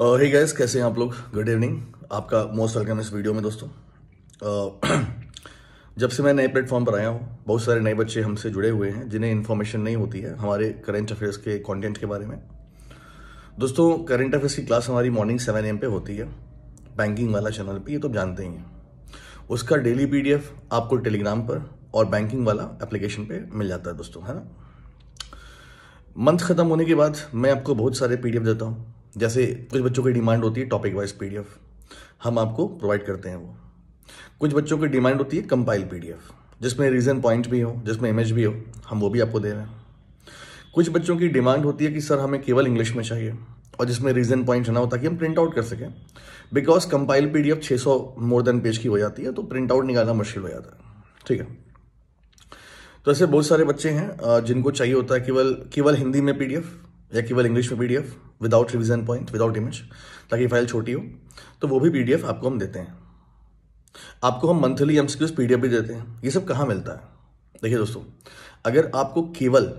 हे uh, gas कैसे हैं आप लोग गुड इवनिंग आपका मोस्ट वेलकम इस वीडियो में दोस्तों uh, जब से मैं नए प्लेटफॉर्म पर आया हूँ बहुत सारे नए बच्चे हमसे जुड़े हुए हैं जिन्हें इन्फॉर्मेशन नहीं होती है हमारे करेंट अफेयर्स के कंटेंट के बारे में दोस्तों करेंट अफेयर्स की क्लास हमारी मॉर्निंग सेवन एम पे होती है बैंकिंग वाला चैनल पर ये तो जानते ही हैं उसका डेली पी आपको टेलीग्राम पर और बैंकिंग वाला एप्लीकेशन पर मिल जाता है दोस्तों है ना मंथ ख़त्म होने के बाद मैं आपको बहुत सारे पी देता हूँ जैसे कुछ बच्चों की डिमांड होती है टॉपिक वाइज पी हम आपको प्रोवाइड करते हैं वो कुछ बच्चों की डिमांड होती है कंपाइल पी जिसमें रीज़न पॉइंट भी हो जिसमें इमेज भी हो हम वो भी आपको दे रहे हैं कुछ बच्चों की डिमांड होती है कि सर हमें केवल इंग्लिश में चाहिए और जिसमें रीजन पॉइंट ना हो ताकि हम प्रिंट आउट कर सकें because compile P D F छः सौ मोर देन पेज की हो जाती है तो प्रिंट आउट निकालना मुश्किल हो जाता है ठीक है तो ऐसे बहुत सारे बच्चे हैं जिनको चाहिए होता है केवल केवल हिंदी में पी डी एफ या केवल इंग्लिश में P without revision point without image ताकि फाइल छोटी हो तो वो भी पी आपको हम देते हैं आपको हम मंथली एम सी पी भी देते हैं ये सब कहाँ मिलता है देखिए दोस्तों अगर आपको केवल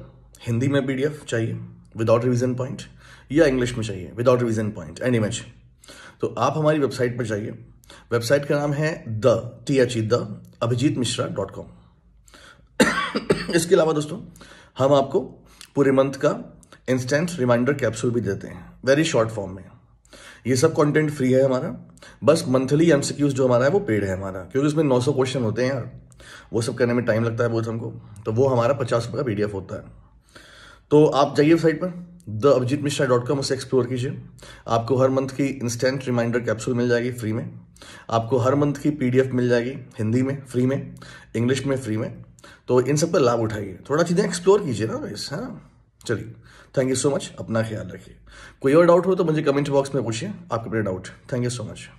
हिंदी में पी चाहिए विदाउट रिविजन पॉइंट या इंग्लिश में चाहिए without revision point and image तो आप हमारी वेबसाइट पर जाइए वेबसाइट का नाम है the T H E the Abhijeet Mishra dot com इसके अलावा दोस्तों हम आपको पूरे मंथ का इंस्टेंट रिमाइंडर कैप्सूल भी देते हैं वेरी शॉर्ट फॉर्म में ये सब कंटेंट फ्री है हमारा बस मंथली एम जो हमारा है वो पेड है हमारा क्योंकि उसमें 900 क्वेश्चन होते हैं यार वो सब करने में टाइम लगता है बहुत हमको तो वो हमारा पचास रुपये का पी होता है तो आप जाइए वेबसाइट पर the Abhijeet Mishra dot com उसे एक्सप्लोर कीजिए आपको हर मंथ की इंस्टेंट रिमाइंडर कैप्सूल मिल जाएगी फ्री में आपको हर मंथ की पी मिल जाएगी हिंदी में फ्री में इंग्लिश में फ्री में तो इन सब पर लाभ उठाइए थोड़ा चीज़ें एक्सप्लोर कीजिए ना इस है ना चलिए थैंक यू सो मच अपना ख्याल रखिए कोई और डाउट हो तो मुझे कमेंट बॉक्स में पूछिए आपके अपने doubt thank you so much